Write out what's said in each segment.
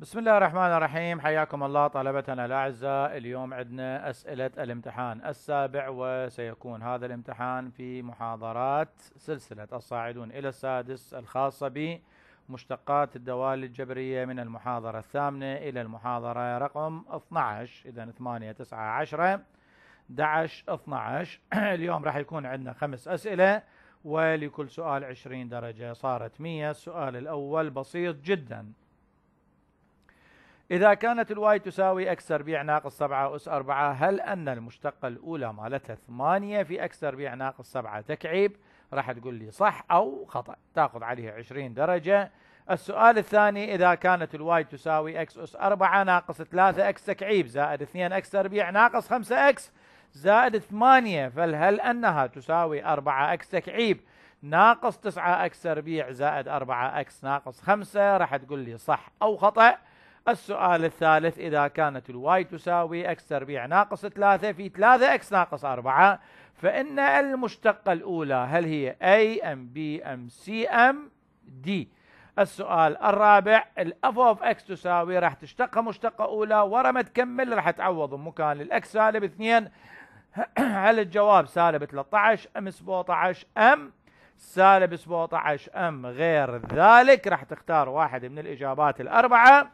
بسم الله الرحمن الرحيم حياكم الله طلبتنا الأعزاء اليوم عندنا أسئلة الامتحان السابع وسيكون هذا الامتحان في محاضرات سلسلة الصاعدون إلى السادس الخاصة بمشتقات الدوال الجبرية من المحاضرة الثامنة إلى المحاضرة رقم 12 إذا 8 9 10 11 12 اليوم راح يكون عندنا خمس أسئلة ولكل سؤال 20 درجة صارت 100 السؤال الأول بسيط جداً إذا كانت الواي تساوي اكس تربيع ناقص 7 أس 4 هل أن المشتقة الأولى مالتها 8 في اكس تربيع ناقص 7 تكعيب راح تقول لي صح أو خطأ تاخذ عليه 20 درجة السؤال الثاني إذا كانت الواي تساوي اكس أس 4 ناقص 3 اكس تكعيب زائد 2 اكس تربيع ناقص 5 اكس زائد 8 فهل أنها تساوي 4 اكس تكعيب ناقص 9 اكس تربيع زائد 4 اكس ناقص 5 راح تقول لي صح أو خطأ السؤال الثالث إذا كانت الواي تساوي اكس تربيع ناقص 3 في 3 اكس ناقص 4 فإن المشتقة الأولى هل هي A أم B أم C أم D السؤال الرابع الاف اوف اكس تساوي راح تشتقها مشتقة أولى ورا ما تكمل راح تعوض مكان الاكس سالب 2 هل الجواب سالب 13 أم 17 أم سالب 17 أم غير ذلك راح تختار واحد من الإجابات الأربعة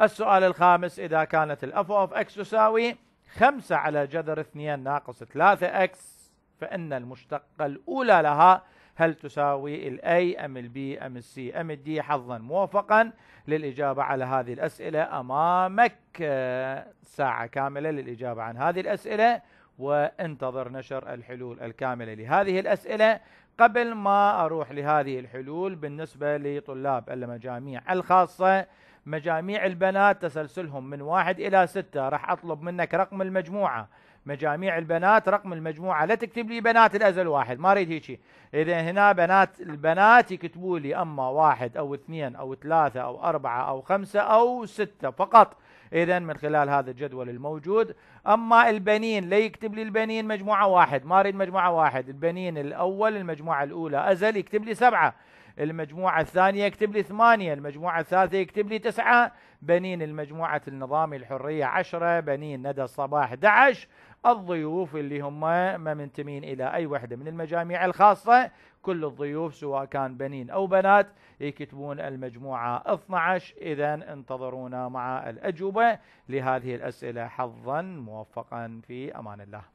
السؤال الخامس إذا كانت الأف أوف إكس تساوي خمسة على جذر اثنين ناقص ثلاثة إكس فإن المشتقة الأولى لها هل تساوي الاي ام البي ام السي ام الدي حظا موفقا للاجابه على هذه الاسئله امامك آه، ساعه كامله للاجابه عن هذه الاسئله وانتظر نشر الحلول الكاملة لهذه الأسئلة قبل ما أروح لهذه الحلول بالنسبة لطلاب المجاميع الخاصة مجاميع البنات تسلسلهم من واحد إلى ستة راح أطلب منك رقم المجموعة مجاميع البنات رقم المجموعه لا تكتب لي بنات الازل واحد ما اريد هيك اذا هنا بنات البنات يكتبوا لي اما واحد او اثنين او ثلاثه او اربعه او خمسه او سته فقط اذا من خلال هذا الجدول الموجود اما البنين لا يكتب لي البنين مجموعه واحد ما اريد مجموعه واحد البنين الاول المجموعه الاولى ازل يكتب لي سبعه المجموعة الثانية يكتب لي ثمانية المجموعة الثالثة يكتب لي تسعة بنين المجموعة النظامي الحرية عشرة بنين ندى الصباح 11 الضيوف اللي هم ما منتمين إلى أي وحدة من المجاميع الخاصة كل الضيوف سواء كان بنين أو بنات يكتبون المجموعة 12 إذا انتظرونا مع الأجوبة لهذه الأسئلة حظا موفقا في أمان الله